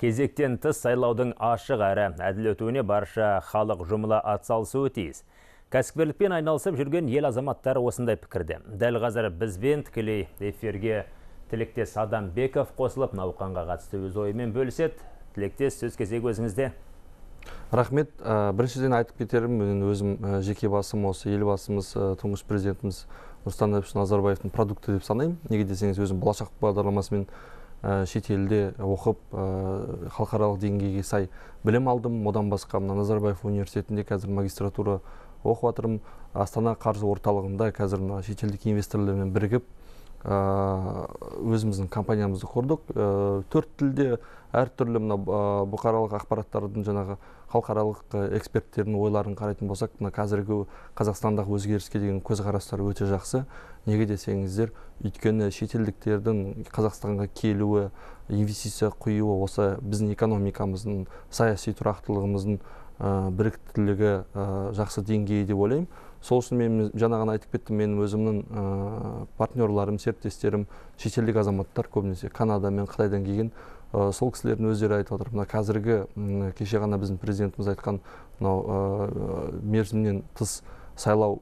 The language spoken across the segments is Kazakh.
кезектен тыс сайлаудың ашық әрі әділ өтуіне барша халық жұмыла атсалысуы тиіс кәсіпкерлікпен айналысып жүрген ел азаматтары осындай пікірде дәл қазір бізбен тікелей эфирге тілектес адамбеков қосылып науқанға қатысты өз ойымен бөліседі тілектес сөз кезегі өзіңізде рахмет ә, біріншіден айтып кетерім мен өзім ә, жеке басым осы елбасымыз ә, тұңғыш президентіміз нұрсұлтан әбішұлы назарбаевтың продукты деп санаймын неге десеңіз өзім болашақ бағдарламасымен Э, шетелде оқып э, халықаралық деңгейге сай білім алдым одан басқа мына назарбаев университетінде қазір магистратура оқып жатырмын астана қаржы орталығында қазір мына шетелдік инвесторлармен бірігіп Э, өзіміздің компаниямызды құрдық э, төрт тілде әртүрлі мына э, бұқаралық ақпараттардың жаңағы халықаралық эксперттердің ойларын қарайтын болсақ мына қазіргі қазақстандағы өзгеріске деген көзқарастар өте жақсы неге десеңіздер өйткені шетелдіктердің қазақстанға келуі инвестиция құюы осы біздің экономикамыздың саяси тұрақтылығымыздың біріктілігі жақсы деңгейі деп ойлаймын сол үшін мен жаңа ғана айтып кеттім менің өзімнің партнерларым серіктестерім шетелдік азаматтар көбінесе канада мен қытайдан келген сол кісілердің өздері айтып жатыр мына қазіргі кеше ғана біздің президентіміз айтқан мынау мерзімнен тыс сайлау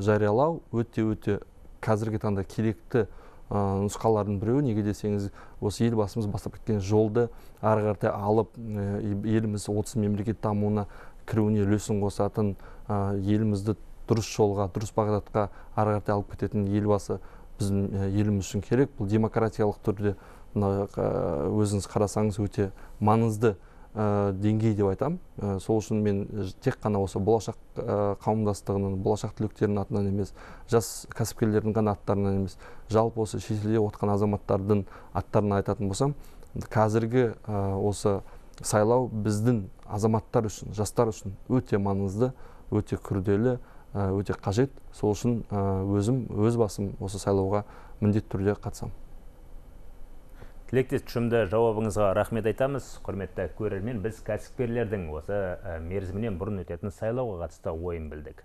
жариялау өте өте қазіргі таңда керекті нұсқалардың біреуі неге десеңіз осы елбасымыз бастап кеткен жолды ары қаратай алып еліміз отыз мемлекет дамуына кіруіне үлесін қосатын елімізді дұрыс жолға дұрыс бағдатқа ары қаратай алып кететін елбасы біздің еліміз үшін керек бұл демократиялық түрде өзіңіз қарасаңыз өте маңызды ә, деңгей деп айтам ә, сол үшін мен тек қана осы болашақ ә, қауымдастығының болашақ түлектерінің атынан емес жас кәсіпкерлердің ғана аттарынан емес жалпы осы шетелде отқан азаматтардың аттарын айтатын болсам қазіргі осы сайлау біздің азаматтар үшін жастар үшін өте маңызды өте күрделі Ә, өте қажет сол үшін ә, өзім өз басым осы сайлауға міндетті түрде қатысамын тілектес тұшымды жауабыңызға рахмет айтамыз құрметті көрермен біз кәсіпкерлердің осы ә, мерзімінен бұрын өтетін сайлауға қатысты ойын білдік